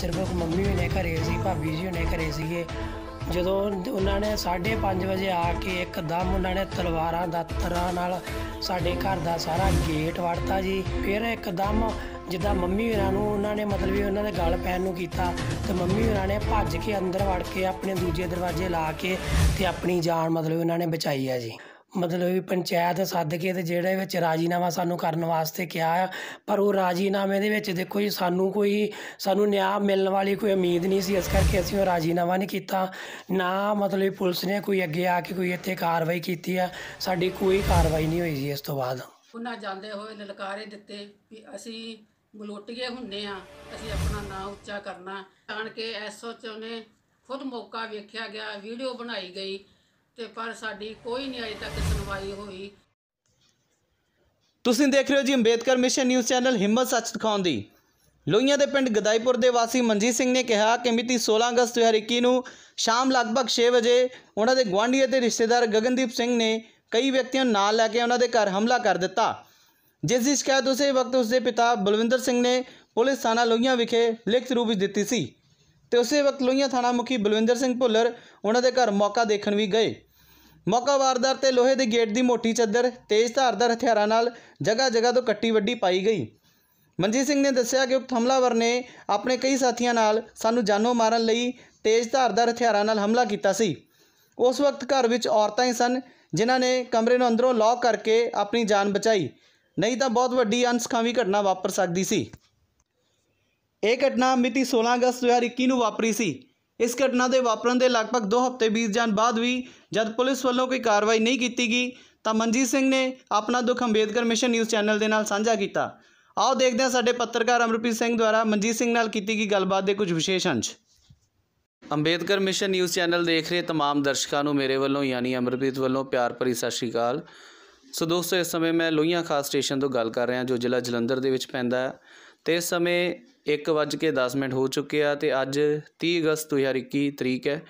ਸਿਰਫ ਮੰਮੀ ਨੇ ਘਰੇ ਸੀ ਭਾਬੀ ਜੀ ਨੇ ਘਰੇ ਸੀਗੇ ਜਦੋਂ ਉਹਨਾਂ ਨੇ 5:30 ਵਜੇ ਆ ਕੇ ਇੱਕਦਮ ਉਹਨਾਂ ਨੇ ਤਲਵਾਰਾਂ ਦਾ ਤਰਾ ਨਾਲ ਸਾਡੇ ਘਰ ਦਾ ਸਾਰਾ ਗੇਟ ਵੜਤਾ ਜੀ ਫਿਰ ਇੱਕਦਮ ਜਿੱਦਾਂ ਮੰਮੀ ਹੋਰਾਂ ਨੂੰ ਉਹਨਾਂ ਨੇ ਮਤਲਬ ਵੀ ਉਹਨਾਂ ਦੇ ਗਲ ਪੈਣ ਨੂੰ ਕੀਤਾ ਤੇ ਮੰਮੀ ਹੋਰਾਂ ਨੇ ਭੱਜ ਕੇ ਅੰਦਰ ਵੜ ਕੇ ਆਪਣੇ ਦੂਜੇ ਦਰਵਾਜ਼ੇ ਲਾ ਕੇ ਤੇ ਆਪਣੀ ਜਾਨ ਮਤਲਬ ਉਹਨਾਂ ਨੇ ਬਚਾਈ ਆ ਜੀ ਮਤਲਬ ਵੀ ਪੰਚਾਇਤ ਸੱਦ ਕੇ ਤੇ ਜਿਹੜੇ ਵਿੱਚ ਰਾਜ਼ੀਨਾਮਾ ਸਾਨੂੰ ਕਰਨ ਵਾਸਤੇ ਕਿਹਾ ਪਰ ਉਹ ਰਾਜ਼ੀਨਾਮੇ ਦੇ ਵਿੱਚ ਦੇਖੋ ਜੀ ਸਾਨੂੰ ਕੋਈ ਸਾਨੂੰ ਨਿਆਂ ਮਿਲਣ ਵਾਲੀ ਕੋਈ ਉਮੀਦ ਨਹੀਂ ਸੀ ਇਸ ਕਰਕੇ ਅਸੀਂ ਉਹ ਰਾਜ਼ੀਨਾਮਾ ਨਹੀਂ ਕੀਤਾ ਨਾ ਮਤਲਬ ਪੁਲਿਸ ਨੇ ਕੋਈ ਅੱਗੇ ਆ ਕੇ ਕੋਈ ਇੱਥੇ ਕਾਰਵਾਈ ਕੀਤੀ ਆ ਸਾਡੀ ਕੋਈ ਕਾਰਵਾਈ ਨਹੀਂ ਹੋਈ ਜੀ ਇਸ ਤੋਂ ਬਾਅਦ ਉਹਨਾਂ ਜਾਂਦੇ ਹੋਏ ਲਲਕਾਰੇ ਦਿੱਤੇ ਵੀ ਅਸੀਂ ਗਲੋਟਗੇ ਹੁੰਨੇ ਆ ਅਸੀਂ ਆਪਣਾ ਨਾਮ ਉੱਚਾ ਕਰਨਾ ਜਾਣ ਕੇ ਐਸਓਚਓ ਨੇ ਖੁਦ ਮੌਕਾ ਵੇਖਿਆ ਗਿਆ ਵੀਡੀਓ ਬਣਾਈ ਗਈ ਤੇ ਪਰ ਸਾਡੀ ਕੋਈ ਨਹੀਂ ਅਜੇ ਤੱਕ ਸੁਣਵਾਈ ਹੋਈ ਤੁਸੀਂ ਦੇਖ ਰਹੇ ਹੋ ਜੀ ਅੰਬੇਦਕਰ ਮਿਸ਼ਨ ਨਿਊਜ਼ ਚੈਨਲ ਹਿੰਮਤ ਸੱਚ ਦਿਖਾਉਣ ਦੀ ਲੋਹੀਆਂ ਦੇ ਪਿੰਡ ਗਦਾਈਪੁਰ ਦੇ ਵਾਸੀ ਮਨਜੀਤ ਸਿੰਘ ਨੇ ਕਿਹਾ ਕਿ ਮਿਤੀ 16 ਅਗਸਤ 2021 ਨੂੰ ਸ਼ਾਮ ਲਗਭਗ 6 ਵਜੇ ਉਹਨਾਂ ਦੇ ਗਵਾਂਢੀ ਅਤੇ ਰਿਸ਼ਤੇਦਾਰ ਗਗਨਦੀਪ ਸਿੰਘ ਨੇ ਕਈ ਵਿਅਕਤੀਆਂ ਨੂੰ ਨਾਲ ਲੈ ਕੇ ਉਹਨਾਂ ਦੇ ਘਰ ਹਮਲਾ ਕਰ ਦਿੱਤਾ ਜਿਸ ਦੀ ਸ਼ਿਕਾਇਤ ਉਸੇ ਵਕਤ ਉਸਦੇ ਪਿਤਾ ਬਲਵਿੰਦਰ ਸਿੰਘ ਨੇ ਪੁਲਿਸ ਥਾਣਾ ਲੋਹੀਆਂ ਵਿਖੇ ਲਿਖਤ ਰੂਪ ਵਿੱਚ ਦਿੱਤੀ ਸੀ ਤੇ ਉਸੇ ਵਕਤ ਲੋਹੀਆਂ ਥਾਣਾ ਮੁਖੀ ਬਲਵਿੰਦਰ ਸਿੰਘ ਭੁੱਲਰ ਉਹਨਾਂ ਦੇ ਘਰ ਮੌਕਾ ਦੇਖਣ ਵੀ ਗਏ ਮੌਕਾ ਵਾਰਦਾਰ ਤੇ ਲੋਹੇ ਦੇ ਗੇਟ ਦੀ ਮੋਟੀ ਚੱਦਰ ਤੇਜ਼ ਧਾਰਦਾਰ ਹਥਿਆਰਾਂ ਨਾਲ ਜਗ੍ਹਾ ਜਗ੍ਹਾ ਤੋਂ ਕੱਟੀ ਵੱਡੀ ਪਾਈ ਗਈ ਮਨਜੀਤ ਸਿੰਘ ਨੇ ਦੱਸਿਆ ਕਿ ਉਹ ਹਮਲਾਵਰ ਨੇ ਆਪਣੇ ਕਈ ਸਾਥੀਆਂ ਨਾਲ ਸਾਨੂੰ ਜਾਨੋਂ ਮਾਰਨ ਲਈ ਤੇਜ਼ ਧਾਰਦਾਰ ਹਥਿਆਰਾਂ ਨਾਲ ਹਮਲਾ ਕੀਤਾ ਸੀ ਉਸ ਵਕਤ ਘਰ ਵਿੱਚ ਔਰਤਾਂ ਹੀ ਸਨ ਜਿਨ੍ਹਾਂ ਨੇ ਕਮਰੇ ਨੂੰ ਅੰਦਰੋਂ ਲੌਕ ਕਰਕੇ ਆਪਣੀ ਜਾਨ ਬਚਾਈ ਨਹੀਂ ਤਾਂ ਬਹੁਤ ਵੱਡੀ ਅਨਸਖਾਵੀ ਘਟਨਾ ਵਾਪਰ ਸਕਦੀ ਸੀ ਇਹ ਘਟਨਾ ਮਿਤੀ 16 ਅਗਸਤ 2021 ਨੂੰ ਵਾਪਰੀ ਸੀ ਇਸ ਘਟਨਾ ਦੇ ਵਾਪਰਨ ਦੇ ਲਗਭਗ 2 ਹਫ਼ਤੇ ਬੀਤ ਜਾਣ ਬਾਅਦ ਵੀ ਜਦ ਪੁਲਿਸ ਵੱਲੋਂ ਕੋਈ ਕਾਰਵਾਈ ਨਹੀਂ ਕੀਤੀ ਗਈ ਤਾਂ ਮਨਜੀਤ ਸਿੰਘ ਨੇ ਆਪਣਾ ਦੁੱਖ ਅੰਬੇਦਕਰ ਮਿਸ਼ਨ ਨਿਊਜ਼ ਚੈਨਲ ਦੇ ਨਾਲ ਸਾਂਝਾ ਕੀਤਾ ਆਓ ਦੇਖਦੇ ਹਾਂ ਸਾਡੇ ਪੱਤਰਕਾਰ ਅਮਰਪ੍ਰੀਤ ਸਿੰਘ ਦੁਆਰਾ ਮਨਜੀਤ ਸਿੰਘ ਨਾਲ ਕੀਤੀ ਗਈ ਗੱਲਬਾਤ ਦੇ ਕੁਝ ਵਿਸ਼ੇਸ਼ ਅੰਸ਼ ਅੰਬੇਦਕਰ ਮਿਸ਼ਨ ਨਿਊਜ਼ ਚੈਨਲ ਦੇਖ ਰਹੇ तमाम ਦਰਸ਼ਕਾਂ ਨੂੰ ਮੇਰੇ ਵੱਲੋਂ ਯਾਨੀ ਅਮਰਪ੍ਰੀਤ ਵੱਲੋਂ ਪਿਆਰ ਭਰੀ ਸਤਿ ਸ਼੍ਰੀ ਅਕਾਲ ਸੋ ਦੋਸਤੋ ਇਸ ਸਮੇਂ ਮੈਂ ਲੋਹੀਆਂ ਖਾਸ ਸਟੇਸ਼ਨ ਤੋਂ ਗੱਲ ਕਰ ਰਿਹਾ ਜੋ ਜ਼ਿਲ੍ਹਾ ਜਲੰਧਰ ਦੇ ਵਿੱਚ ਪੈਂਦਾ ਹੈ ਤੇ ਇਸ ਸਮੇਂ 1:10 ਮਿੰਟ ਹੋ ਚੁੱਕੇ ਆ ਤੇ ਅੱਜ 30 ਅਗਸਤ 2021 ਤਰੀਕ ਹੈ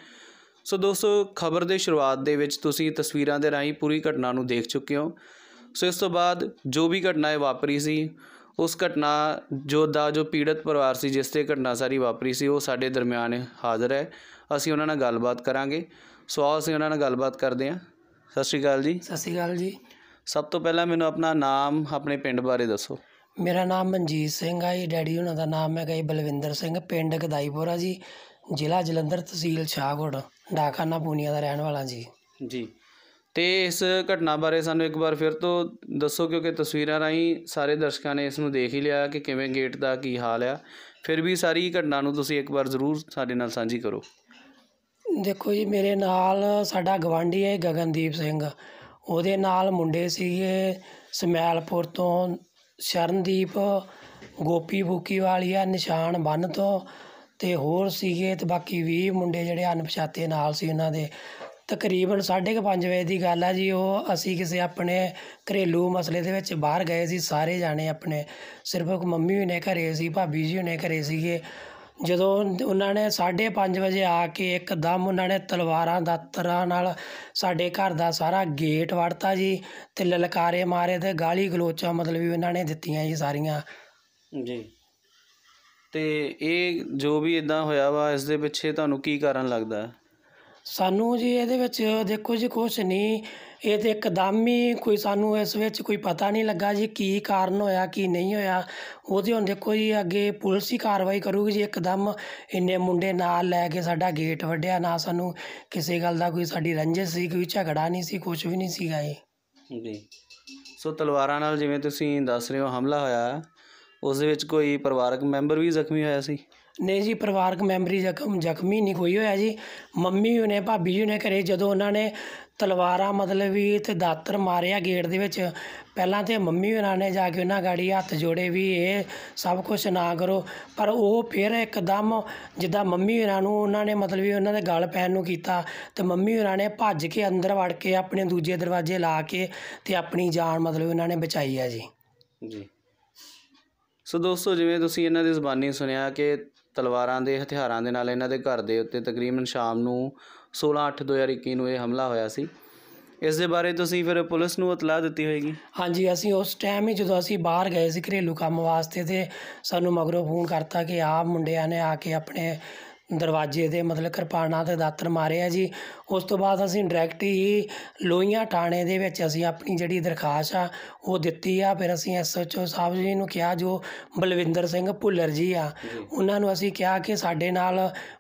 ਸੋ ਦੋਸਤੋ ਖਬਰ ਦੇ ਸ਼ੁਰੂਆਤ ਦੇ ਵਿੱਚ ਤੁਸੀਂ ਤਸਵੀਰਾਂ ਦੇ ਰਾਹੀਂ ਪੂਰੀ ਘਟਨਾ ਨੂੰ ਦੇਖ ਚੁੱਕੇ ਹੋ ਸੋ ਇਸ ਤੋਂ ਬਾਅਦ ਜੋ ਵੀ ਘਟਨਾ ਇਹ ਵਾਪਰੀ ਸੀ ਉਸ ਘਟਨਾ ਜੋ ਦਾ ਜੋ ਪੀੜਤ ਪਰਿਵਾਰ ਸੀ ਜਿਸ ਤੇ ਘਟਨਾ ਸਾਰੀ ਵਾਪਰੀ ਸੀ ਉਹ ਸਾਡੇ ਦਰਮਿਆਨ ਹਾਜ਼ਰ ਹੈ ਅਸੀਂ ਉਹਨਾਂ ਨਾਲ ਗੱਲਬਾਤ ਕਰਾਂਗੇ ਸੋ ਆਓ ਅਸੀਂ ਉਹਨਾਂ ਨਾਲ ਗੱਲਬਾਤ ਕਰਦੇ ਹਾਂ ਸਤਿ ਸ਼੍ਰੀ ਅਕਾਲ ਜੀ ਸਤਿ ਸ਼੍ਰੀ ਅਕਾਲ ਜੀ ਸਭ ਤੋਂ ਪਹਿਲਾਂ ਮੈਨੂੰ ਆਪਣਾ ਨਾਮ ਆਪਣੇ ਪਿੰਡ ਬਾਰੇ ਦੱਸੋ ਮੇਰਾ ਨਾਮ ਮਨਜੀਤ ਸਿੰਘ ਆ ਜੀ ਡੈਡੀ ਉਹਨਾਂ ਦਾ ਨਾਮ ਹੈਗਾ ਜੀ ਬਲਵਿੰਦਰ ਸਿੰਘ ਪਿੰਡ ਗਦਾਈਪੁਰਾ ਜੀ ਜ਼ਿਲ੍ਹਾ ਜਲੰਧਰ ਤਹਿਸੀਲ ਸ਼ਾਹਕੋਟ ਡਾਕਾਨਾ ਪੂਨੀਆ ਦਾ ਰਹਿਣ ਵਾਲਾ ਜੀ ਜੀ ਤੇ ਇਸ ਘਟਨਾ ਬਾਰੇ ਸਾਨੂੰ ਇੱਕ ਵਾਰ ਫਿਰ ਤੋਂ ਦੱਸੋ ਕਿਉਂਕਿ ਤਸਵੀਰਾਂ ਰਾਹੀਂ ਸਾਰੇ ਦਰਸ਼ਕਾਂ ਨੇ ਇਸ ਨੂੰ ਦੇਖ ਹੀ ਲਿਆ ਕਿ ਕਿਵੇਂ ਗੇਟ ਦਾ ਕੀ ਹਾਲ ਆ ਫਿਰ ਵੀ ਸਾਰੀ ਘਟਨਾ ਨੂੰ ਤੁਸੀਂ ਇੱਕ ਵਾਰ ਜ਼ਰੂਰ ਸਾਡੇ ਨਾਲ ਸਾਂਝੀ ਕਰੋ ਦੇਖੋ ਜੀ ਮੇਰੇ ਨਾਲ ਸਾਡਾ ਗਵਾਂਢੀ ਹੈ ਗਗਨਦੀਪ ਸਿੰਘ ਉਹਦੇ ਨਾਲ ਮੁੰਡੇ ਸੀਗੇ ਸਮੈਲਪੁਰ ਤੋਂ ਸ਼ਰਨਦੀਪ ਗੋਪੀ ਆ ਨਿਸ਼ਾਨ ਬੰਨ ਤੋਂ ਤੇ ਹੋਰ ਸੀਗੇ ਤੇ ਬਾਕੀ ਵੀ ਮੁੰਡੇ ਜਿਹੜੇ ਅਣਪਛਾਤੇ ਨਾਲ ਸੀ ਉਹਨਾਂ ਦੇ ਤਕਰੀਬਨ 5:30 ਵਜੇ ਦੀ ਗੱਲ ਆ ਜੀ ਉਹ ਅਸੀਂ ਕਿਸੇ ਆਪਣੇ ਘਰੇਲੂ ਮਸਲੇ ਦੇ ਵਿੱਚ ਬਾਹਰ ਗਏ ਸੀ ਸਾਰੇ ਜਾਣੇ ਆਪਣੇ ਸਿਰਫ ਮੰਮੀ ਹੀ ਨੇ ਘਰੇ ਸੀ ਭਾਬੀ ਜੀ ਨੇ ਘਰੇ ਸੀਗੇ ਜਦੋਂ ਉਹਨਾਂ ਨੇ 5:30 ਵਜੇ ਆ ਕੇ ਇੱਕਦਮ ਉਹਨਾਂ ਨੇ ਤਲਵਾਰਾਂ ਦਾ ਤਰਾ ਨਾਲ ਸਾਡੇ ਘਰ ਦਾ ਸਾਰਾ ਗੇਟ ਵੜਤਾ ਜੀ ਤੇ ਲਲਕਾਰੇ ਮਾਰੇ ਤੇ ਗਾਲੀ ਗਲੋਚਾਂ ਮਤਲਬ ਵੀ ਉਹਨਾਂ ਨੇ ਦਿੱਤੀਆਂ ਜੀ ਸਾਰੀਆਂ ਜੀ ਤੇ ਇਹ ਜੋ ਵੀ ਇਦਾਂ ਹੋਇਆ ਵਾ ਇਸ ਦੇ ਪਿੱਛੇ ਤੁਹਾਨੂੰ ਕੀ ਕਾਰਨ ਲੱਗਦਾ ਸਾਨੂੰ ਜੀ ਇਹਦੇ ਵਿੱਚ ਦੇਖੋ ਜੀ ਕੁਝ ਨਹੀਂ ਇਹ ਤੇ ਇੱਕਦਮ ਹੀ ਕੋਈ ਸਾਨੂੰ ਇਸ ਵਿੱਚ ਕੋਈ ਪਤਾ ਨਹੀਂ ਲੱਗਾ ਜੀ ਕੀ ਕਾਰਨ ਹੋਇਆ ਕੀ ਨਹੀਂ ਹੋਇਆ ਉਹਦੇ ਹੁਣ ਦੇਖੋ ਜੀ ਅੱਗੇ ਪੁਲਿਸ ਹੀ ਕਾਰਵਾਈ ਕਰੂਗੀ ਜੀ ਇੱਕਦਮ ਇੰਨੇ ਮੁੰਡੇ ਨਾਲ ਲੈ ਕੇ ਸਾਡਾ ਗੇਟ ਵੱਡਿਆ ਨਾ ਸਾਨੂੰ ਕਿਸੇ ਗੱਲ ਦਾ ਕੋਈ ਸਾਡੀ ਰੰਜਿਸ਼ ਸੀ ਕੋਈ ਝਗੜਾ ਨਹੀਂ ਸੀ ਕੁਝ ਵੀ ਨਹੀਂ ਸੀਗਾ ਜੀ ਜੀ ਸੋ ਤਲਵਾਰਾਂ ਨਾਲ ਜਿਵੇਂ ਤੁਸੀਂ ਦੱਸ ਰਹੇ ਹੋ ਹਮਲਾ ਹੋਇਆ ਉਸ ਦੇ ਵਿੱਚ ਕੋਈ ਪਰਿਵਾਰਕ ਮੈਂਬਰ ਵੀ ਜ਼ਖਮੀ ਹੋਇਆ ਸੀ ਨਹੀਂ ਜੀ ਪਰਿਵਾਰਕ ਮੈਂਬਰੀ ਜ਼ਖਮ ਜ਼ਖਮੀ ਨਹੀਂ ਕੋਈ ਹੋਇਆ ਜੀ ਮੰਮੀ ਉਹਨੇ ਭਾਬੀ ਜੀ ਨੇ ਕਰੇ ਜਦੋਂ ਉਹਨਾਂ ਨੇ ਤਲਵਾਰਾਂ ਮਤਲਬ ਵੀ ਤੇ ਦਾਤਰ ਮਾਰਿਆ ਗੇਟ ਦੇ ਵਿੱਚ ਪਹਿਲਾਂ ਤੇ ਮੰਮੀ ਉਹਨਾਂ ਨੇ ਜਾ ਕੇ ਉਹਨਾਂ ਗਾੜੀ ਹੱਥ ਜੋੜੇ ਵੀ ਇਹ ਸਭ ਕੁਝ ਨਾ ਕਰੋ ਪਰ ਉਹ ਫਿਰ ਇੱਕਦਮ ਜਿੱਦਾਂ ਮੰਮੀ ਉਹਨਾਂ ਨੂੰ ਉਹਨਾਂ ਨੇ ਮਤਲਬ ਵੀ ਉਹਨਾਂ ਦੇ ਗਲ ਪੈਣ ਨੂੰ ਕੀਤਾ ਤੇ ਮੰਮੀ ਉਹਨਾਂ ਨੇ ਭੱਜ ਕੇ ਅੰਦਰ ਵੜ ਕੇ ਆਪਣੇ ਦੂਜੇ ਦਰਵਾਜ਼ੇ ਲਾ ਕੇ ਤੇ ਆਪਣੀ ਜਾਨ ਮਤਲਬ ਉਹਨਾਂ ਨੇ ਬਚਾਈ ਹੈ ਜੀ ਜੀ ਸੋ ਦੋਸਤੋ ਜਿਵੇਂ ਤੁਸੀਂ ਇਹਨਾਂ ਦੀ ਜ਼ੁਬਾਨੀ ਸੁਣਿਆ ਕਿ ਤਲਵਾਰਾਂ ਦੇ ਹਥਿਆਰਾਂ ਦੇ ਨਾਲ ਇਹਨਾਂ ਦੇ ਘਰ ਦੇ ਉੱਤੇ ਤਕਰੀਬਨ ਸ਼ਾਮ ਨੂੰ 16/8/2021 ਨੂੰ ਇਹ ਹਮਲਾ ਹੋਇਆ ਸੀ ਇਸ ਦੇ ਬਾਰੇ ਤੁਸੀਂ ਫਿਰ ਪੁਲਿਸ ਨੂੰ ਇਤਲਾਹ ਦਿੱਤੀ ਹੋਏਗੀ ਹਾਂਜੀ ਅਸੀਂ ਉਸ ਟਾਈਮ ਹੀ ਜਦੋਂ ਅਸੀਂ ਬਾਹਰ ਗਏ ਸੀ ਘਰੇਲੂ ਕੰਮ ਵਾਸਤੇ ਤੇ ਸਾਨੂੰ ਮਗਰੋਂ ਫੋਨ ਕਰਤਾ ਕਿ ਆਹ ਮੁੰਡਿਆਂ ਨੇ ਆ ਕੇ ਆਪਣੇ ਦਰਵਾਜ਼ੇ ਦੇ ਮਤਲਬ ਕਿਰਪਾਨਾਂ ਤੇ ਦਾਤਰ ਮਾਰੇ ਆ ਜੀ ਉਸ ਤੋਂ ਬਾਅਦ ਅਸੀਂ ਡਾਇਰੈਕਟ ਹੀ ਲੋਹੀਆਂ ਥਾਣੇ ਦੇ ਵਿੱਚ ਅਸੀਂ ਆਪਣੀ ਜਿਹੜੀ ਦਰਖਾਸਤ ਆ ਉਹ ਦਿੱਤੀ ਆ ਫਿਰ ਅਸੀਂ ਐਸਐਚਓ ਸਾਹਿਬ ਜੀ ਨੂੰ ਕਿਹਾ ਜੋ ਬਲਵਿੰਦਰ ਸਿੰਘ ਭੁੱਲਰ ਜੀ ਆ ਉਹਨਾਂ ਨੂੰ ਅਸੀਂ ਕਿਹਾ ਕਿ ਸਾਡੇ ਨਾਲ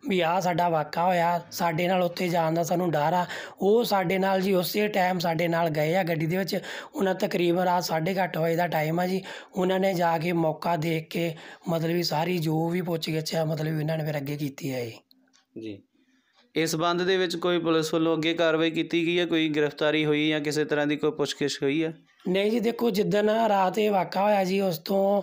ਵੀ ਆ ਸਾਡਾ ਵਾਕਾ ਹੋਇਆ ਸਾਡੇ ਨਾਲ ਉੱਥੇ ਜਾਣ ਦਾ ਸਾਨੂੰ ਡਰ ਆ ਉਹ ਸਾਡੇ ਨਾਲ ਜੀ ਉਸੇ ਟਾਈਮ ਸਾਡੇ ਨਾਲ ਗਏ ਆ ਗੱਡੀ ਦੇ ਵਿੱਚ ਉਹਨਾਂ ਤਕਰੀਬਨ ਰਾਤ 8 ਵਜੇ ਦਾ ਟਾਈਮ ਆ ਜੀ ਉਹਨਾਂ ਨੇ ਜਾ ਕੇ ਮੌਕਾ ਦੇਖ ਕੇ ਮਤਲਬ ਵੀ ਸਾਰੀ ਜੋ ਵੀ ਪੁੱਛ ਗਿਆ ਮਤਲਬ ਇਹਨਾਂ ਨੇ ਫਿਰ ਅੱਗੇ ਕੀਤੀ ਹੈ ਜੀ ਇਸ ਬੰਦ ਦੇ ਵਿੱਚ ਕੋਈ ਪੁਲਿਸ ਵੱਲੋਂ ਅੱਗੇ ਕਾਰਵਾਈ ਕੀਤੀ ਗਈ ਹੈ ਕੋਈ ਗ੍ਰਿਫਤਾਰੀ ਹੋਈ ਜਾਂ ਕਿਸੇ ਤਰ੍ਹਾਂ ਦੀ ਕੋਈ ਪੁੱਛਗਿੱਛ ਹੋਈ ਹੈ ਨਹੀਂ ਜੀ ਦੇਖੋ ਜਿੱਦਣ ਰਾਤ ਇਹ ਵਾਕਾ ਹੋਇਆ ਜੀ ਉਸ ਤੋਂ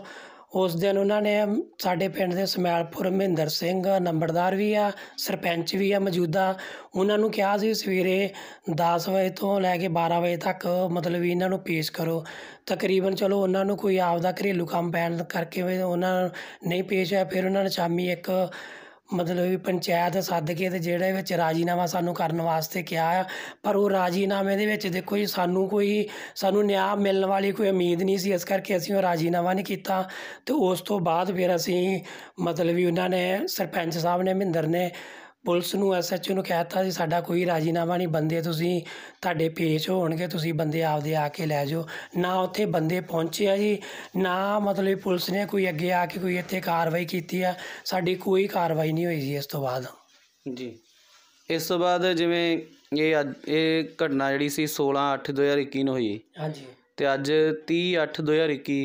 ਉਸ ਦਿਨ ਉਹਨਾਂ ਨੇ ਸਾਡੇ ਪਿੰਡ ਦੇ ਸਮੈਲਪੁਰ ਮਹਿੰਦਰ ਸਿੰਘ ਨੰਬਰਦਾਰ ਵੀ ਆ ਸਰਪੰਚ ਵੀ ਆ ਮੌਜੂਦਾ ਉਹਨਾਂ ਨੂੰ ਕਿਹਾ ਸੀ ਸਵੇਰੇ 10 ਵਜੇ ਤੋਂ ਲੈ ਕੇ 12 ਵਜੇ ਤੱਕ ਮਤਲਬ ਇਹਨਾਂ ਨੂੰ ਪੇਸ਼ ਕਰੋ ਤਕਰੀਬਨ ਚਲੋ ਉਹਨਾਂ ਨੂੰ ਕੋਈ ਆਪਦਾ ਘਰੇਲੂ ਕੰਮ ਪੈਣ ਕਰਕੇ ਉਹਨਾਂ ਨਹੀਂ ਪੇਸ਼ ਆ ਫਿਰ ਉਹਨਾਂ ਨੇ ਸ਼ਾਮੀ ਇੱਕ ਮਤਲਬ ਵੀ ਪੰਚਾਇਤ ਸੱਦ ਕੇ ਤੇ ਜਿਹੜੇ ਵਿੱਚ ਰਾਜ਼ੀਨਾਮਾ ਸਾਨੂੰ ਕਰਨ ਵਾਸਤੇ ਕਿਹਾ ਪਰ ਉਹ ਰਾਜ਼ੀਨਾਮੇ ਦੇ ਵਿੱਚ ਦੇਖੋ ਜੀ ਸਾਨੂੰ ਕੋਈ ਸਾਨੂੰ ਨਿਆਂ ਮਿਲਣ ਵਾਲੀ ਕੋਈ ਉਮੀਦ ਨਹੀਂ ਸੀ ਇਸ ਕਰਕੇ ਅਸੀਂ ਉਹ ਰਾਜ਼ੀਨਾਮਾ ਨਹੀਂ ਕੀਤਾ ਤੇ ਉਸ ਤੋਂ ਬਾਅਦ ਫਿਰ ਅਸੀਂ ਮਤਲਬ ਵੀ ਉਹਨਾਂ ਨੇ ਸਰਪੰਚ ਸਾਹਿਬ ਨੇ ਮਹਿੰਦਰ ਨੇ ਪੁਲਿਸ ਨੂੰ ਐਸਐਚਓ ਨੂੰ ਕਹਿਤਾ ਸੀ ਸਾਡਾ ਕੋਈ ਰਾਜ਼ੀਨਾਮਾ ਨਹੀਂ ਬੰਦੇ ਤੁਸੀਂ ਤੁਹਾਡੇ ਪੇਚ ਹੋਣਗੇ ਤੁਸੀਂ ਬੰਦੇ ਆਪਦੇ ਆ ਕੇ ਲੈ ਜਾਓ ਨਾ ਉੱਥੇ ਬੰਦੇ ਪਹੁੰਚੇ ਆ ਜੀ ਨਾ ਮਤਲਬ ਪੁਲਿਸ ਨੇ ਕੋਈ ਅੱਗੇ ਆ ਕੇ ਕੋਈ ਇੱਥੇ ਕਾਰਵਾਈ ਕੀਤੀ ਆ ਸਾਡੀ ਕੋਈ ਕਾਰਵਾਈ ਨਹੀਂ ਹੋਈ ਜੀ ਇਸ ਤੋਂ ਬਾਅਦ ਜੀ ਇਸ ਤੋਂ ਬਾਅਦ ਜਿਵੇਂ ਇਹ ਇਹ ਘਟਨਾ ਜਿਹੜੀ ਸੀ 16 8 2021 ਨੂੰ ਹੋਈ ਹਾਂਜੀ ਤੇ ਅੱਜ 30 8 2021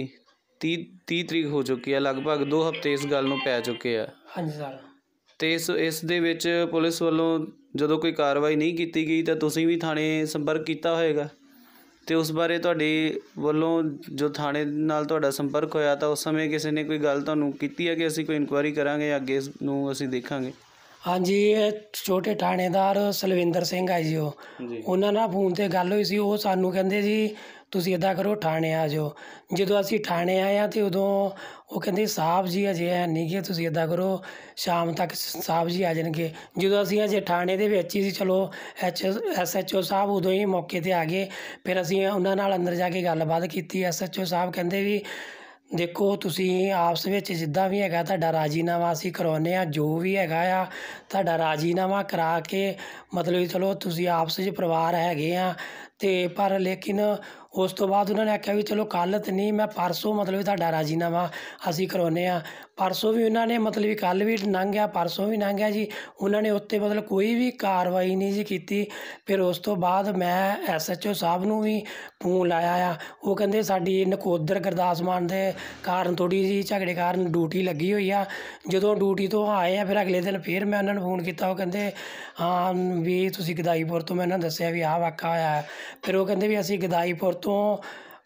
30 30 ਤਰੀਕ ਹੋ ਚੁੱਕੀ ਹੈ ਲਗਭਗ 2 ਹਫ਼ਤੇ ਇਸ ਗੱਲ ਨੂੰ ਪੈ ਚੁੱਕੇ ਆ ਹਾਂਜੀ ਸਰ ਤੇ ਇਸ ਇਸ ਦੇ ਵਿੱਚ ਪੁਲਿਸ ਵੱਲੋਂ ਜਦੋਂ ਕੋਈ ਕਾਰਵਾਈ ਨਹੀਂ ਕੀਤੀ ਗਈ ਤਾਂ ਤੁਸੀਂ ਵੀ ਥਾਣੇ ਸੰਪਰਕ ਕੀਤਾ ਹੋਏਗਾ ਤੇ ਉਸ ਬਾਰੇ ਤੁਹਾਡੇ ਵੱਲੋਂ ਜੋ ਥਾਣੇ ਨਾਲ ਤੁਹਾਡਾ ਸੰਪਰਕ ਹੋਇਆ ਤਾਂ ਉਸ ਸਮੇਂ ਕਿਸੇ ਨੇ ਕੋਈ ਗੱਲ ਤੁਹਾਨੂੰ ਕੀਤੀ ਹੈ ਕਿ ਅਸੀਂ ਕੋਈ ਇਨਕੁਆਇਰੀ ਕਰਾਂਗੇ ਅੱਗੇ ਇਸ ਨੂੰ ਅਸੀਂ ਦੇਖਾਂਗੇ ਹਾਂਜੀ ਇਹ ਛੋਟੇ ਥਾਣੇਦਾਰ ਸਲਵਿੰਦਰ ਸਿੰਘ ਆ ਜੀ ਉਹ ਉਹਨਾਂ ਨਾਲ ਫੋਨ 'ਤੇ ਗੱਲ ਹੋਈ ਸੀ ਉਹ ਸਾਨੂੰ ਕਹਿੰਦੇ ਜੀ ਤੁਸੀਂ ਇੱਦਾਂ ਕਰੋ ਥਾਣੇ ਆ ਜਾਓ ਜਦੋਂ ਅਸੀਂ ਥਾਣੇ ਆਏ ਤੇ ਉਦੋਂ ਉਹ ਕਹਿੰਦੇ ਸਾਹਿਬ ਜੀ ਅਜੇ ਹੈ ਨਹੀਂ ਗੇ ਤੁਸੀਂ ਇੱਦਾਂ ਕਰੋ ਸ਼ਾਮ ਤੱਕ ਸਾਹਿਬ ਜੀ ਆ ਜਾਣਗੇ ਜਦੋਂ ਅਸੀਂ ਅਜੇ ਥਾਣੇ ਦੇ ਵਿੱਚ ਹੀ ਸੀ ਚਲੋ ਐਚ ਐਸ ਐਚ ਓ ਸਾਹਿਬ ਉਦੋਂ ਹੀ ਮੌਕੇ 'ਤੇ ਆ ਗਏ ਫਿਰ ਅਸੀਂ ਉਹਨਾਂ ਨਾਲ ਅੰਦਰ ਜਾ ਕੇ ਗੱਲਬਾਤ ਕੀਤੀ ਐਸ ਐਚ ਓ ਸਾਹਿਬ ਕਹਿੰਦੇ ਵੀ ਦੇਖੋ ਤੁਸੀਂ ਆਪਸ ਵਿੱਚ ਜਿੱਦਾਂ ਵੀ ਹੈਗਾ ਤੁਹਾਡਾ ਰਾਜ਼ੀਨਾਮਾ ਅਸੀਂ ਕਰਾਉਨੇ ਆ ਜੋ ਵੀ ਹੈਗਾ ਆ ਤੁਹਾਡਾ ਰਾਜ਼ੀਨਾਮਾ ਕਰਾ ਕੇ ਮਤਲਬ ਕਿ ਚਲੋ ਤੁਸੀਂ ਆਪਸ ਵਿੱਚ ਪਰਿਵਾਰ ਹੈਗੇ ਆ ਤੇ ਪਰ ਲੇਕਿਨ ਉਸ ਤੋਂ ਬਾਅਦ ਉਹਨਾਂ ਨੇ ਆਖਿਆ ਵੀ ਚਲੋ ਕੱਲ੍ਹ ਤੇ ਨਹੀਂ ਮੈਂ ਪਰਸੋਂ ਮਤਲਬ ਤੁਹਾਡਾ ਰਾਜ਼ੀਨਾਮਾ ਅਸੀਂ ਕਰਾਉਨੇ ਆ ਪਰਸੋਂ ਵੀ ਉਹਨਾਂ ਨੇ ਮਤਲਬ ਕੱਲ੍ਹ ਵੀ ਨੰਗਿਆ ਪਰਸੋਂ ਵੀ ਨੰਗਿਆ ਜੀ ਉਹਨਾਂ ਨੇ ਉੱਤੇ ਮਤਲਬ ਕੋਈ ਵੀ ਕਾਰਵਾਈ ਨਹੀਂ ਜੀ ਕੀਤੀ ਫਿਰ ਉਸ ਤੋਂ ਬਾਅਦ ਮੈਂ ਐਸ ਐਚ ਓ ਸਾਹਿਬ ਨੂੰ ਵੀ ਫੋਨ ਲਾਇਆ ਆ ਉਹ ਕਹਿੰਦੇ ਸਾਡੀ ਨਕੋਦਰ ਗਰਦਾਸ ਮਾਨ ਦੇ ਕਾਰਨ ਥੋੜੀ ਜੀ ਝਗੜੇ ਕਾਰਨ ਡਿਊਟੀ ਲੱਗੀ ਹੋਈ ਆ ਜਦੋਂ ਡਿਊਟੀ ਤੋਂ ਆਏ ਆ ਫਿਰ ਅਗਲੇ ਦਿਨ ਫਿਰ ਮੈਂ ਉਹਨਾਂ ਨੂੰ ਫੋਨ ਕੀਤਾ ਉਹ ਕਹਿੰਦੇ ਹਾਂ ਵੀ ਤੁਸੀਂ ਗਦਾਈਪੁਰ ਤੋਂ ਮੈਂ ਉਹਨਾਂ ਦੱਸਿਆ ਵੀ ਆਹ ਵਾਕਾ ਹੋਇਆ ਫਿਰ ਉਹ ਕਹਿੰਦੇ ਵੀ ਅਸੀਂ ਗਦਾਈਪੁਰ ਤੋਂ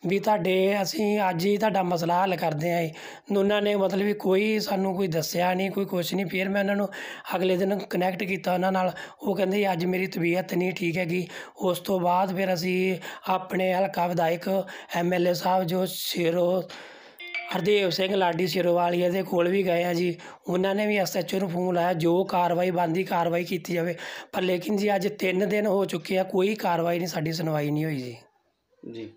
ਵੀ ਤੁਹਾਡੇ ਅਸੀਂ ਅੱਜ ਹੀ ਤੁਹਾਡਾ ਮਸਲਾ ਹੱਲ ਕਰਦੇ ਆਂ ਦੋਨਾਂ ਨੇ ਮਤਲਬ ਵੀ ਕੋਈ ਸਾਨੂੰ ਕੋਈ ਦੱਸਿਆ ਨਹੀਂ ਕੋਈ ਕੁਛ ਨਹੀਂ ਫਿਰ ਮੈਂ ਉਹਨਾਂ ਨੂੰ ਅਗਲੇ ਦਿਨ ਕਨੈਕਟ ਕੀਤਾ ਉਹਨਾਂ ਨਾਲ ਉਹ ਕਹਿੰਦੇ ਅੱਜ ਮੇਰੀ ਤਬੀਅਤ ਨਹੀਂ ਠੀਕ ਹੈਗੀ ਉਸ ਤੋਂ ਬਾਅਦ ਫਿਰ ਅਸੀਂ ਆਪਣੇ ਹਲਕਾ ਵਿਧਾਇਕ ਐਮ ਐਲ ਏ ਸਾਹਿਬ ਜੋ ਸ਼ੇਰੋ ਹਰਦੇਵ ਸਿੰਘ ਲਾਡੀ ਵਾਲੀ ਦੇ ਕੋਲ ਵੀ ਗਏ ਆ ਜੀ ਉਹਨਾਂ ਨੇ ਵੀ ਐਸਐਚਓ ਨੂੰ ਫੋਨ ਲਾਇਆ ਜੋ ਕਾਰਵਾਈ ਬੰਦੀ ਕਾਰਵਾਈ ਕੀਤੀ ਜਾਵੇ ਪਰ ਲੇਕਿਨ ਜੀ ਅੱਜ 3 ਦਿਨ ਹੋ ਚੁੱਕੇ ਆ ਕੋਈ ਕਾਰਵਾਈ ਨਹੀਂ ਸਾਡੀ ਸੁਣਵਾਈ ਨਹੀਂ ਹੋਈ ਜੀ ਜੀ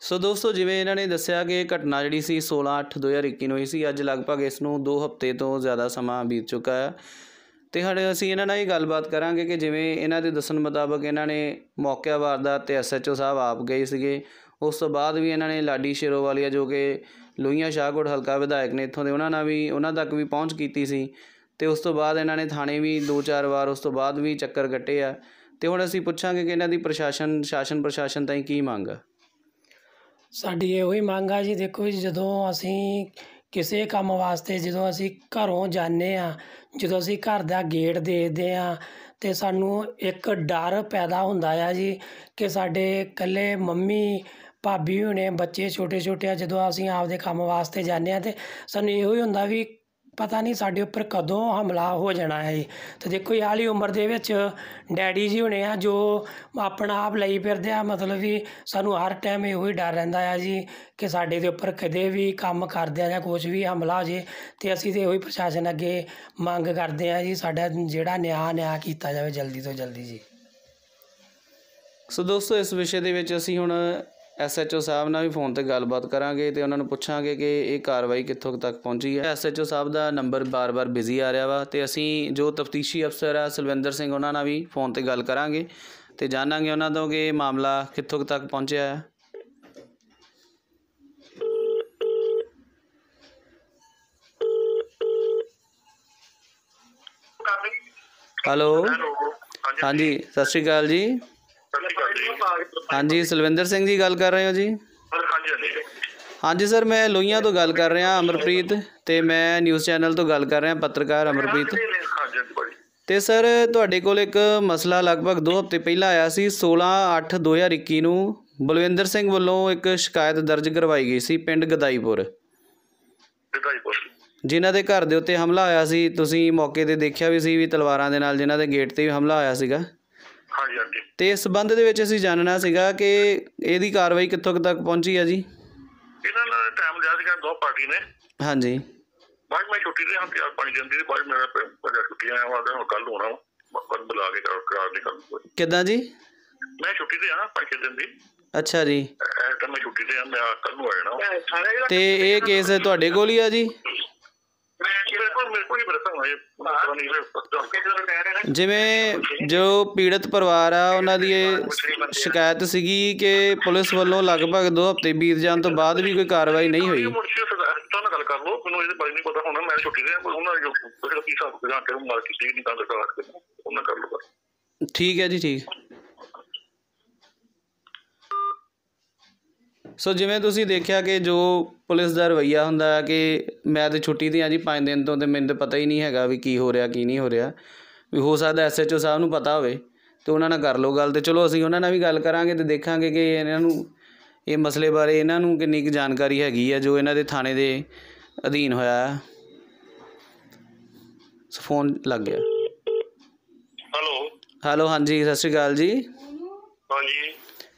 ਸੋ ਦੋਸਤੋ ਜਿਵੇਂ ਇਹਨਾਂ ਨੇ ਦੱਸਿਆ ਕਿ ਇਹ ਘਟਨਾ ਜਿਹੜੀ ਸੀ 16/8/2021 ਨੂੰ ਹੋਈ ਸੀ ਅੱਜ ਲਗਭਗ ਇਸ ਨੂੰ 2 ਹਫ਼ਤੇ ਤੋਂ ਜ਼ਿਆਦਾ ਸਮਾਂ ਬੀਤ ਚੁੱਕਾ ਹੈ ਤੇ ਹੁਣ ਅਸੀਂ ਇਹਨਾਂ ਨਾਲ ਹੀ ਗੱਲਬਾਤ ਕਰਾਂਗੇ ਕਿ ਜਿਵੇਂ ਇਹਨਾਂ ਦੇ ਦੱਸਣ ਮੁਤਾਬਕ ਇਹਨਾਂ ਨੇ ਮੌਕੇ ਵਾਰਦਾਤ ਤੇ ਐਸਐਚਓ ਸਾਹਿਬ ਆਪ ਗਏ ਸੀਗੇ ਉਸ ਤੋਂ ਬਾਅਦ ਵੀ ਇਹਨਾਂ ਨੇ ਲਾਡੀ ਸ਼ੇਰੋਵਾਲੀਆ ਜੋ ਕਿ ਲੋਹੀਆਂ ਸ਼ਾਹਕੋਟ ਹਲਕਾ ਵਿਧਾਇਕ ਨੇ ਇੱਥੋਂ ਦੇ ਉਹਨਾਂ ਨਾਲ ਵੀ ਉਹਨਾਂ ਤੱਕ ਵੀ ਪਹੁੰਚ ਕੀਤੀ ਸੀ ਤੇ ਉਸ ਤੋਂ ਬਾਅਦ ਇਹਨਾਂ ਨੇ ਥਾਣੇ ਵੀ 2-4 ਵਾਰ ਉਸ ਤੋਂ ਬਾਅਦ ਵੀ ਚੱਕਰ ਕੱਟੇ ਆ ਤੇ ਹੁਣ ਅਸੀਂ ਪੁੱਛਾਂਗੇ ਕਿ ਇਹਨਾਂ ਦੀ ਪ੍ਰਸ਼ਾਸਨ ਸ਼ਾਸਨ ਪ੍ਰਸ਼ਾਸਨ ਤਾਂ ਕੀ ਮੰਗ ਆ ਸਾਡੀ ਇਹੋ ਹੀ ਮੰਗ ਆ ਜੀ ਦੇਖੋ ਜੀ ਜਦੋਂ ਅਸੀਂ ਕਿਸੇ ਕੰਮ ਵਾਸਤੇ ਜਦੋਂ ਅਸੀਂ ਘਰੋਂ ਜਾਂਦੇ ਆ ਜਦੋਂ ਅਸੀਂ ਘਰ ਦਾ ਗੇਟ ਦੇਖਦੇ ਆ ਤੇ ਸਾਨੂੰ ਇੱਕ ਡਰ ਪੈਦਾ ਹੁੰਦਾ ਆ ਜੀ ਕਿ ਸਾਡੇ ਇਕੱਲੇ ਮੰਮੀ ਭਾਬੀ ਹੁਣੇ ਬੱਚੇ ਛੋਟੇ ਛੋਟੇ ਆ ਜਦੋਂ ਅਸੀਂ ਆਪਦੇ ਕੰਮ ਵਾਸਤੇ ਜਾਂਦੇ ਆ ਤੇ ਸਾਨੂੰ ਇਹੋ ਹੀ ਹੁੰਦਾ ਵੀ ਪਤਾ ਨਹੀਂ ਸਾਡੇ ਉੱਪਰ ਕਦੋਂ ਹਮਲਾ ਹੋ ਜਾਣਾ ਹੈ ਤੇ ਦੇਖੋ ਇਹ ਆਲੀ ਉਮਰ ਦੇ ਵਿੱਚ ਡੈਡੀ ਜੀ ਹੁਣੇ ਆ ਜੋ ਆਪਣਾ ਆਪ ਲਈ ਫਿਰਦੇ ਆ ਮਤਲਬ ਵੀ ਸਾਨੂੰ ਹਰ ਟਾਈਮ ਇਹੋ ਹੀ ਡਰ ਰਹਿੰਦਾ ਆ ਜੀ ਕਿ ਸਾਡੇ ਦੇ ਉੱਪਰ ਕਦੇ ਵੀ ਕੰਮ ਕਰਦੇ ਆ ਜਾਂ ਕੁਝ ਵੀ ਹਮਲਾ ਹੋ ਜੇ ਤੇ ਅਸੀਂ ਤੇ ਇਹੋ ਹੀ ਪ੍ਰਸ਼ਾਸਨ ਅੱਗੇ ਮੰਗ ਕਰਦੇ ਆ ਜੀ ਸਾਡਾ ਜਿਹੜਾ ਨਿਆਂ ਨਿਆਂ ਕੀਤਾ ਜਾਵੇ ਜਲਦੀ ਤੋਂ ਜਲਦੀ ਜੀ ਸੋ ਦੋਸਤੋ ਇਸ ਵਿਸ਼ੇ ਦੇ ਵਿੱਚ ਅਸੀਂ ਹੁਣ ਐਸਐਚਓ ਸਾਹਿਬ ਨਾਲ ਵੀ ਫੋਨ ਤੇ ਗੱਲਬਾਤ ਕਰਾਂਗੇ ਤੇ ਉਹਨਾਂ ਨੂੰ ਪੁੱਛਾਂਗੇ ਕਿ ਇਹ ਕਾਰਵਾਈ ਕਿੱਥੋਂ ਤੱਕ ਪਹੁੰਚੀ ਹੈ ਐਸਐਚਓ ਸਾਹਿਬ ਦਾ ਨੰਬਰ ਬਾਰ-ਬਾਰ ਬਿਜ਼ੀ ਆ ਰਿਹਾ ਵਾ ਤੇ ਅਸੀਂ ਜੋ ਤਫਤੀਸ਼ੀ ਅਫਸਰ ਆ ਸਲਵਿੰਦਰ ਸਿੰਘ ਉਹਨਾਂ ਨਾਲ ਵੀ ਫੋਨ ਤੇ ਗੱਲ ਕਰਾਂਗੇ ਤੇ ਜਾਣਾਂਗੇ ਉਹਨਾਂ ਤੋਂ ਕਿ ਇਹ ਮਾਮਲਾ ਕਿੱਥੋਂ ਤੱਕ ਪਹੁੰਚਿਆ ਹੈ ਹੈਲੋ ਹਾਂਜੀ ਸਤਿ ਸ਼੍ਰੀ ਅਕਾਲ ਜੀ ਹਾਂਜੀ ਸਲਵਿੰਦਰ ਸਿੰਘ ਜੀ ਗੱਲ ਕਰ ਰਹੇ ਹੋ ਜੀ ਹਾਂਜੀ ਸਰ ਮੈਂ ਲੋਹੀਆਂ ਤੋਂ ਗੱਲ ਕਰ ਰਿਹਾ ਅਮਰਪ੍ਰੀਤ ਤੇ ਮੈਂ ਨਿਊਜ਼ ਚੈਨਲ ਤੋਂ ਗੱਲ ਕਰ ਰਿਹਾ ਪੱਤਰਕਾਰ ਅਮਰਪ੍ਰੀਤ ਤੇ ਸਰ ਤੁਹਾਡੇ ਕੋਲ ਇੱਕ ਮਸਲਾ ਲਗਭਗ 2 ਹਫ਼ਤੇ ਪਹਿਲਾਂ ਆਇਆ ਸੀ 16/8/2021 ਨੂੰ ਬਲਵਿੰਦਰ ਸਿੰਘ ਵੱਲੋਂ ਇੱਕ ਸ਼ਿਕਾਇਤ ਦਰਜ ਕਰਵਾਈ ਗਈ ਸੀ ਪਿੰਡ ਗਦਾਈਪੁਰ ਜਿਨ੍ਹਾਂ ਦੇ ਘਰ ਦੇ ਉੱਤੇ ਹਮਲਾ ਹੋਇਆ ਸੀ ਤੁਸੀਂ ਮੌਕੇ ਤੇ ਦੇਖਿਆ ਵੀ ਸੀ ਵੀ ਤਲਵਾਰਾਂ ਦੇ ਨਾਲ ਜਿਨ੍ਹਾਂ ਦੇ ਗੇਟ ਤੇ ਵੀ ਹਮਲਾ ਹੋਇਆ ਸੀਗਾ ਹਾਂਜੀ ਹਾਂਜੀ ਤੇ ਇਸ ਸੰਬੰਧ ਦੇ ਵਿੱਚ ਅਸੀਂ ਜਾਣਨਾ ਸੀਗਾ ਕਿ ਇਹਦੀ ਕਾਰਵਾਈ ਕਿੱਥੋਂ ਤੱਕ ਪਹੁੰਚੀ ਆ ਜੀ ਇਹਨਾਂ ਨੇ ਟਾਈਮ ਲਿਆ ਸੀਗਾ ਦੋ ਪਾਰਟੀ ਨੇ ਹਾਂਜੀ ਬਾਅਦ ਮੈਂ ਛੁੱਟੀ ਤੇ ਪਿਆਰ ਪੰਜ ਜਾਂਦੀ ਦੀ ਬਾਅਦ ਮੇਰਾ ਪਰ ਛੁੱਟੀ ਆ ਵਾ ਤਾਂ ਕੱਲ ਹੋਣਾ ਬੰਦ ਬੁਲਾ ਕੇ ਕਰਾਰ ਨਹੀਂ ਕਰੂੰਗਾ ਕਿਦਾਂ ਜੀ ਮੈਂ ਛੁੱਟੀ ਤੇ ਆ ਪੰਜ ਦਿਨ ਦੀ ਅੱਛਾ ਜੀ ਤਾਂ ਮੈਂ ਛੁੱਟੀ ਤੇ ਆ ਮੈਂ ਕੱਲ ਨੂੰ ਆ ਜਾਣਾ ਤੇ ਇਹ ਕੇਸ ਤੁਹਾਡੇ ਕੋਲ ਹੀ ਆ ਜੀ ਬਿਲਕੁਲ ਬਿਲਕੁਲ ਹੀ ਬਰਸਾਂਗਾ ਇਹ ਜਿਵੇਂ ਜੋ ਪੀੜਤ ਪਰਿਵਾਰ ਆ ਉਹਨਾਂ ਦੀ ਇਹ ਸ਼ਿਕਾਇਤ ਸੀਗੀ ਕਿ ਪੁਲਿਸ ਵੱਲੋਂ ਲਗਭਗ 2 ਹਫ਼ਤੇ ਬੀਤ ਜਾਣ ਤੋਂ ਬਾਅਦ ਵੀ ਕੋਈ ਕਾਰਵਾਈ ਨਹੀਂ ਹੋਈ ਤੁਹਾਨੂੰ ਗੱਲ ਕਰ ਲਓ ਮੈਨੂੰ ਇਹਦੇ ਬਾਰੇ ਨਹੀਂ ਪਤਾ ਹੁਣ ਮੈਂ ਛੁੱਟੀ ਤੇ ਉਹਨਾਂ ਜੋ ਕਿਸੇ ਦਾ ਕੀ ਹਿਸਾਬ ਮਾਰ ਤੇ ਮਾਰਕੀਟ ਨਹੀਂ ਤਾਂ ਦੱਸ ਸਕਦੇ ਉਹਨਾਂ ਕਰ ਲਓ ਠੀਕ ਹੈ ਜੀ ਠੀਕ ਸੋ ਜਿਵੇਂ ਤੁਸੀਂ ਦੇਖਿਆ ਕਿ ਜੋ ਪੁਲਿਸ ਦਾ ਰਵਈਆ ਹੁੰਦਾ ਹੈ ਕਿ ਮੈਂ ਤੇ ਛੁੱਟੀ ਤੇ ਆ ਜੀ 5 ਦਿਨ ਤੋਂ ਤੇ ਮੈਨੂੰ ਤੇ ਪਤਾ ਹੀ ਨਹੀਂ ਹੈਗਾ ਵੀ ਕੀ ਹੋ ਰਿਹਾ ਕੀ ਨਹੀਂ ਹੋ ਰਿਹਾ ਵੀ ਹੋ ਸਕਦਾ ਐਸਐਚਓ ਸਾਹਿਬ ਨੂੰ ਪਤਾ ਹੋਵੇ ਤੇ ਉਹਨਾਂ ਨਾਲ ਕਰ ਲਓ ਗੱਲ ਤੇ ਚਲੋ ਅਸੀਂ ਉਹਨਾਂ ਨਾਲ ਵੀ ਗੱਲ ਕਰਾਂਗੇ ਤੇ ਦੇਖਾਂਗੇ ਕਿ ਇਹਨਾਂ ਨੂੰ ਇਹ ਮਸਲੇ ਬਾਰੇ ਇਹਨਾਂ ਨੂੰ ਕਿੰਨੀ ਕੁ ਜਾਣਕਾਰੀ ਹੈਗੀ ਆ ਜੋ ਇਹਨਾਂ ਦੇ ਥਾਣੇ ਦੇ ਅਧੀਨ ਹੋਇਆ ਹੈ ਫੋਨ ਲੱਗ ਗਿਆ ਹੈਲੋ ਹੈਲੋ ਹਾਂਜੀ ਸਤਿ ਸ਼੍ਰੀ ਅਕਾਲ ਜੀ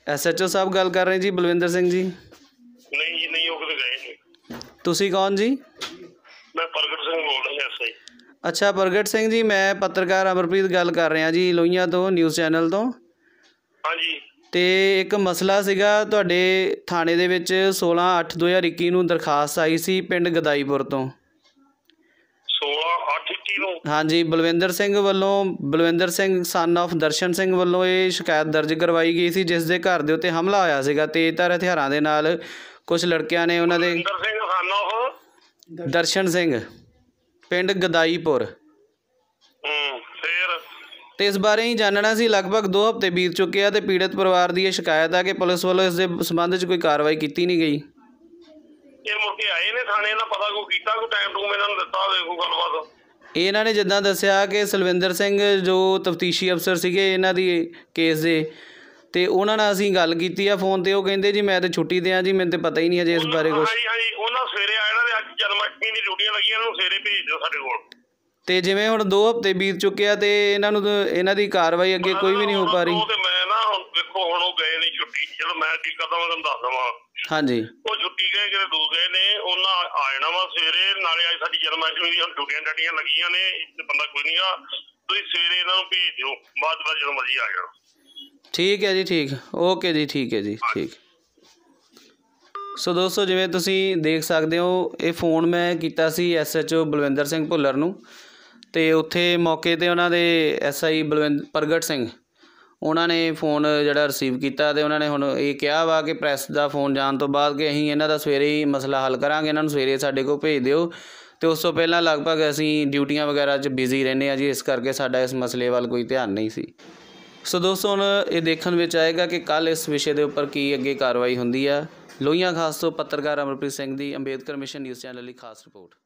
ਐਸਐਚਓ ਸਾਹਿਬ ਗੱਲ ਕਰ ਰਹੇ ਜੀ ਬਲਵਿੰਦਰ ਸਿੰਘ ਜੀ ਨਹੀਂ ਜੀ ਨਹੀਂ ਉਹ ਕਿਤੇ ਗਏ ਨਹੀਂ ਤੁਸੀਂ ਕੌਣ ਜੀ ਮੈਂ ਪ੍ਰਗਟ ਸਿੰਘ ਬੋਲ ਰਿਹਾ ਐਸਆਈ ਅੱਛਾ ਪ੍ਰਗਟ ਸਿੰਘ ਜੀ ਮੈਂ ਪੱਤਰਕਾਰ ਅਮਰਪ੍ਰੀਤ ਗੱਲ ਕਰ ਰਿਹਾ ਜੀ ਲੋਈਆਂ ਤੋਂ ਨਿਊਜ਼ ਚੈਨਲ ਤੋਂ ਹਾਂਜੀ ਤੇ ਇੱਕ ਮਸਲਾ ਸੀਗਾ ਤੁਹਾਡੇ ਥਾਣੇ ਦੇ ਵਿੱਚ 16/8/2021 ਨੂੰ ਦਰਖਾਸਤ ਆਈ ਸੀ ਪਿੰਡ ਗਦਾਈਪੁਰ ਤੋਂ ਹਾਂਜੀ ਬਲਵਿੰਦਰ ਸਿੰਘ ਵੱਲੋਂ ਬਲਵਿੰਦਰ ਸਿੰਘ ਸਨ ਆਫ ਦਰਸ਼ਨ ਸਿੰਘ ਵੱਲੋਂ ਇਹ ਸ਼ਿਕਾਇਤ ਦਰਜ ਕਰਵਾਈ ਗਈ ਸੀ ਜਿਸ ਦੇ ਘਰ ਦੇ ਉੱਤੇ ਹਮਲਾ ਹੋਇਆ ਸੀਗਾ ਤੇ ਤੇਜ਼ਧਾਰ ਹਥਿਆਰਾਂ ਦੇ ਨਾਲ ਕੁਝ ਲੜਕਿਆਂ ਨੇ ਉਹਨਾਂ ਦੇ ਬਲਵਿੰਦਰ ਸਿੰਘ ਸਨ ਆਫ ਦਰਸ਼ਨ ਸਿੰਘ ਪਿੰਡ ਗਦਾਈਪੁਰ ਤੇ ਇਸ ਬਾਰੇ ਹੀ ਜਾਣਨਾ ਸੀ ਲਗਭਗ 2 ਹਫ਼ਤੇ ਬੀਤ ਚੁੱਕੇ ਆ ਤੇ ਪੀੜਤ ਪਰਿਵਾਰ ਦੀ ਇਹ ਸ਼ਿਕਾਇਤ ਆ ਕਿ ਪੁਲਿਸ ਵੱਲੋਂ ਇਸ ਦੇ ਸਬੰਧ ਵਿੱਚ ਕੋਈ ਕਾਰਵਾਈ ਕੀਤੀ ਨਹੀਂ ਗਈ ਇਹ ਮੁੜ ਆਏ ਨੇ ਥਾਣੇ ਦਾ ਪਤਾ ਕੋਈ ਕੀਤਾ ਕੋਈ ਟਾਈਮ ਟੂਮ ਇਹਨਾਂ ਨੂੰ ਦਿੱਤਾ ਹੋਵੇ ਗੱਲਬਾਤ ਇਹਨਾਂ ਨੇ ਜਿੱਦਾਂ ਦੱਸਿਆ ਕਿ ਸਲਵਿੰਦਰ ਸਿੰਘ ਜੋ ਤਫਤੀਸ਼ੀ ਅਫਸਰ ਸੀਗੇ ਇਹਨਾਂ ਦੀ ਕੇਸ ਦੇ ਤੇ ਉਹਨਾਂ ਨਾਲ ਅਸੀਂ ਗੱਲ ਕੀਤੀ ਆ ਫੋਨ ਤੇ ਉਹ ਕਹਿੰਦੇ ਜੀ ਮੈਂ ਤੇ ਛੁੱਟੀ ਤੇ ਆ ਜੀ ਮੈਨੂੰ ਤੇ ਪਤਾ ਹੀ ਨਹੀਂ ਅਜੇ ਇਸ ਬਾਰੇ ਕੁਝ ਹਾਂਜੀ ਹਾਂਜੀ ਉਹਨਾਂ ਸਵੇਰੇ ਆਇਆ ਤੇ ਅੱਜ ਜਨਮਅਸ਼ਟਮੀ ਦੀ ਡਿਊਟੀਆਂ ਲੱਗੀਆਂ ਇਹਨਾਂ ਨੂੰ ਸਵੇਰੇ ਭੇਜ ਦਿਓ ਸਾਡੇ ਕੋਲ ਤੇ ਜਿਵੇਂ ਹੁਣ 2 ਹਫ਼ਤੇ ਬੀਤ ਚੁੱਕੇ ਆ ਤੇ ਇਹਨਾਂ ਨੂੰ ਇਹਨਾਂ ਦੀ ਕਾਰਵਾਈ ਅੱਗੇ ਕੋਈ ਵੀ ਨਹੀਂ ਹੋ ਪਾ ਰਹੀ ਉਹ ਤੇ ਮੈਂ ਨਾ ਹੁਣ ਵੇਖੋ ਹੁਣ ਉਹ ਗਏ ਨਹੀਂ ਛੁੱਟੀ ਚਲੋ ਮੈਂ ਕੀ ਕਰਦਾ ਮੈਂ ਤੁਹਾਨੂੰ ਦੱਸ ਦਵਾਂ ਹਾਂਜੀ ਉਹ ਜਿਹੜੇ ਦੋ ਗਏ ਨੇ ਉਹਨਾਂ ਆ ਜਾਣਾ ਵਾ ਸਵੇਰੇ ਨਾਲੇ ਅੱਜ ਸਾਡੀ ਜਨਮ ਅਸ਼ਟਮੀ ਦੀ ਹੁਣ ਡਿਊਟੀਆਂ ਡਾਟੀਆਂ ਲੱਗੀਆਂ ਨੇ ਇੱਥੇ ਬੰਦਾ ਕੋਈ ਨਹੀਂਗਾ ਤੁਸੀਂ ਸਵੇਰੇ ਇਹਨਾਂ ਨੂੰ ਭੇਜ ਦਿਓ ਬਾਅਦ ਵਿੱਚ ਜਦੋਂ ਮਰਜ਼ੀ ਆ ਜਾਓ ਠੀਕ ਹੈ ਜੀ ਠੀਕ ਓਕੇ ਜੀ ਠੀਕ ਹੈ ਜੀ ਠੀਕ ਸੋ ਦੋਸਤੋ ਜਿਵੇਂ ਤੁਸੀਂ ਦੇਖ ਸਕਦੇ ਹੋ ਇਹ ਫੋਨ ਮੈਂ ਕੀਤਾ ਸੀ ਐਸਐਚਓ ਬਲਵਿੰਦਰ ਸਿੰਘ ਭੁੱਲਰ ਨੂੰ ਤੇ ਉੱਥੇ ਮੌਕੇ ਤੇ ਉਹਨਾਂ ਦੇ ਐਸਆਈ ਬਲਵਿੰਦ ਪ੍ਰਗਟ ਸਿੰਘ ਉਹਨਾਂ ਨੇ ਫੋਨ ਜਿਹੜਾ ਰਿਸੀਵ ਕੀਤਾ ਤੇ ਉਹਨਾਂ ਨੇ ਹੁਣ ਇਹ ਕਿਹਾ ਵਾ ਕਿ ਪ੍ਰੈਸ ਦਾ ਫੋਨ ਜਾਣ ਤੋਂ ਬਾਅਦ ਕਿ ਅਸੀਂ ਇਹਨਾਂ ਦਾ ਸਵੇਰੇ ਹੀ ਮਸਲਾ ਹੱਲ ਕਰਾਂਗੇ ਇਹਨਾਂ ਨੂੰ ਸਵੇਰੇ ਸਾਡੇ ਕੋਲ ਭੇਜ ਦਿਓ ਤੇ ਉਸ ਤੋਂ ਪਹਿਲਾਂ ਲਗਭਗ ਅਸੀਂ ਡਿਊਟੀਆਂ ਵਗੈਰਾ 'ਚ ਬਿਜ਼ੀ ਰਹਿੰਦੇ ਆ ਜੀ ਇਸ ਕਰਕੇ ਸਾਡਾ ਇਸ ਮਸਲੇ ਵੱਲ ਕੋਈ ਧਿਆਨ ਨਹੀਂ ਸੀ ਸੋ ਦੋਸਤੋ ਹੁਣ ਇਹ ਦੇਖਣ ਵਿੱਚ ਆਏਗਾ ਕਿ ਕੱਲ ਇਸ ਵਿਸ਼ੇ ਦੇ ਉੱਪਰ ਕੀ ਅੱਗੇ ਕਾਰਵਾਈ ਹੁੰਦੀ ਆ ਲੋਹੀਆਂ ਖਾਸ ਤੋਂ ਪੱਤਰਕਾਰ ਅਮਰਪ੍ਰੀਤ ਸਿੰਘ ਦੀ ਅੰਬੇਦਕਰ ਮਿਸ਼ਨ ਨਿਊਜ਼ ਚੈਨਲ ਲਈ ਖਾਸ ਰਿਪੋਰਟ